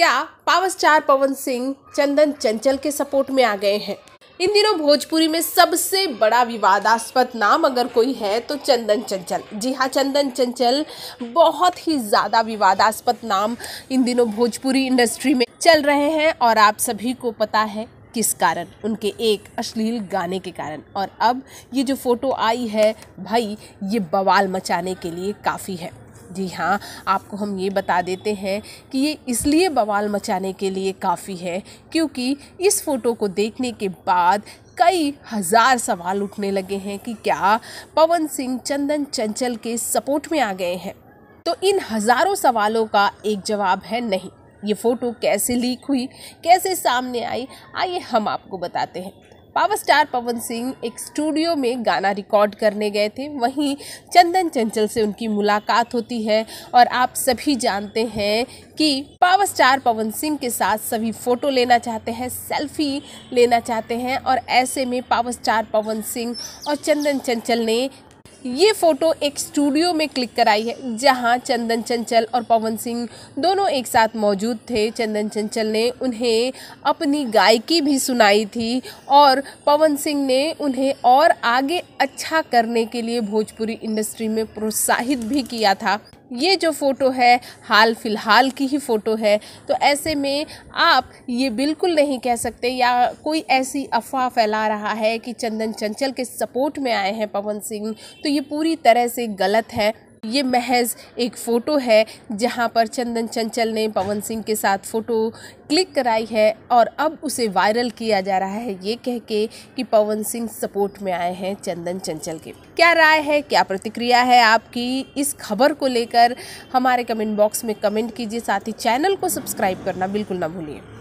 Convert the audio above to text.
क्या power star Pawan Singh Chandan Chanchal के support में आ गए हैं इन दिनों भोजपुरी में सबसे बड़ा विवादास्पद नाम अगर कोई है तो चंदन चंचल जी हाँ चंदन चंचल बहुत ही ज़्यादा विवादास्पद नाम इन दिनों भोजपुरी इंडस्ट्री में चल रहे हैं और आप सभी को पता है किस कारण उनके एक अश्लील गाने के कारण और अब ये जो फ़ोटो आई है भाई ये बवाल मचाने के लिए काफ़ी है जी हाँ आपको हम ये बता देते हैं कि ये इसलिए बवाल मचाने के लिए काफ़ी है क्योंकि इस फ़ोटो को देखने के बाद कई हज़ार सवाल उठने लगे हैं कि क्या पवन सिंह चंदन चंचल के सपोर्ट में आ गए हैं तो इन हज़ारों सवालों का एक जवाब है नहीं ये फ़ोटो कैसे लीक हुई कैसे सामने आई आइए हम आपको बताते हैं पावर स्टार पवन सिंह एक स्टूडियो में गाना रिकॉर्ड करने गए थे वहीं चंदन चंचल से उनकी मुलाकात होती है और आप सभी जानते हैं कि पावर स्टार पवन सिंह के साथ सभी फ़ोटो लेना चाहते हैं सेल्फी लेना चाहते हैं और ऐसे में पावर स्टार पवन सिंह और चंदन चंचल ने ये फ़ोटो एक स्टूडियो में क्लिक कराई है जहां चंदन चंचल और पवन सिंह दोनों एक साथ मौजूद थे चंदन चंचल ने उन्हें अपनी गायकी भी सुनाई थी और पवन सिंह ने उन्हें और आगे अच्छा करने के लिए भोजपुरी इंडस्ट्री में प्रोत्साहित भी किया था ये जो फ़ोटो है हाल फ़िलहाल की ही फ़ोटो है तो ऐसे में आप ये बिल्कुल नहीं कह सकते या कोई ऐसी अफवाह फैला रहा है कि चंदन चंचल के सपोर्ट में आए हैं पवन सिंह तो ये पूरी तरह से गलत है ये महज एक फ़ोटो है जहां पर चंदन चंचल ने पवन सिंह के साथ फ़ोटो क्लिक कराई है और अब उसे वायरल किया जा रहा है ये कह के कि पवन सिंह सपोर्ट में आए हैं चंदन चंचल के क्या राय है क्या प्रतिक्रिया है आपकी इस खबर को लेकर हमारे कमेंट बॉक्स में कमेंट कीजिए साथ ही चैनल को सब्सक्राइब करना बिल्कुल ना भूलिए